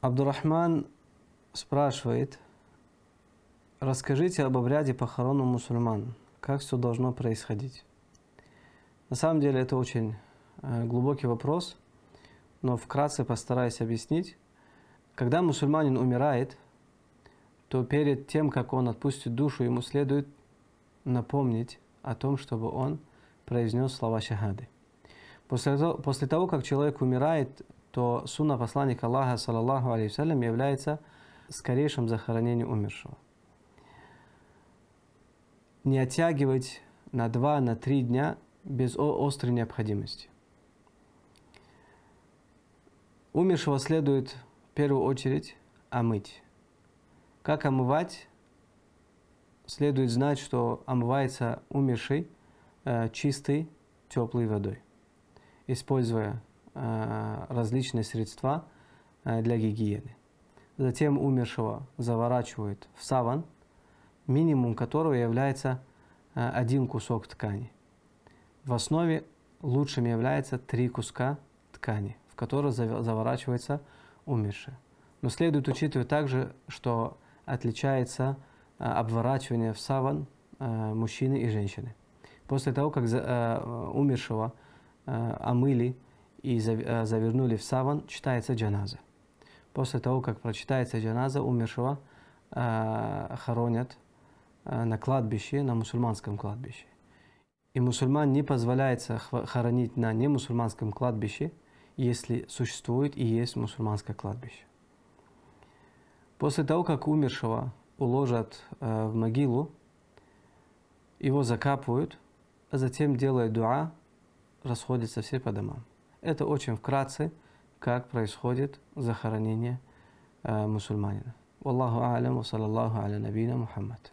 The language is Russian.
Абдурахман спрашивает, расскажите об обряде похорон у мусульман, как все должно происходить. На самом деле это очень э, глубокий вопрос, но вкратце постараюсь объяснить. Когда мусульманин умирает, то перед тем, как он отпустит душу, ему следует напомнить о том, чтобы он произнес слова шахады. После, того, после того, как человек умирает, то сунна посланника Аллаха, саллаллаху алейхиссалям, является скорейшим захоронением умершего. Не оттягивать на два, на три дня без острой необходимости. Умершего следует в первую очередь омыть. Как омывать? Следует знать, что омывается умерший э, чистой теплой водой, используя Э, различные средства э, для гигиены. Затем умершего заворачивают в саван, минимум которого является э, один кусок ткани. В основе лучшим является три куска ткани, в которые заворачивается умерший. Но следует учитывать также, что отличается обворачивание в саван мужчины и женщины. После того, как умершего омыли и э, завернули в саван, читается джаназа. После того, как прочитается джаназа, умершего э, хоронят э, на кладбище, на мусульманском кладбище. И мусульман не позволяется хоронить на немусульманском кладбище, если существует и есть мусульманское кладбище. После того, как умершего уложат в могилу, его закапывают, а затем делают дуа, расходятся все по домам. Это очень вкратце, как происходит захоронение э, мусульманина. Wallahu Алям wa sallallahu ala nabina Muhammad.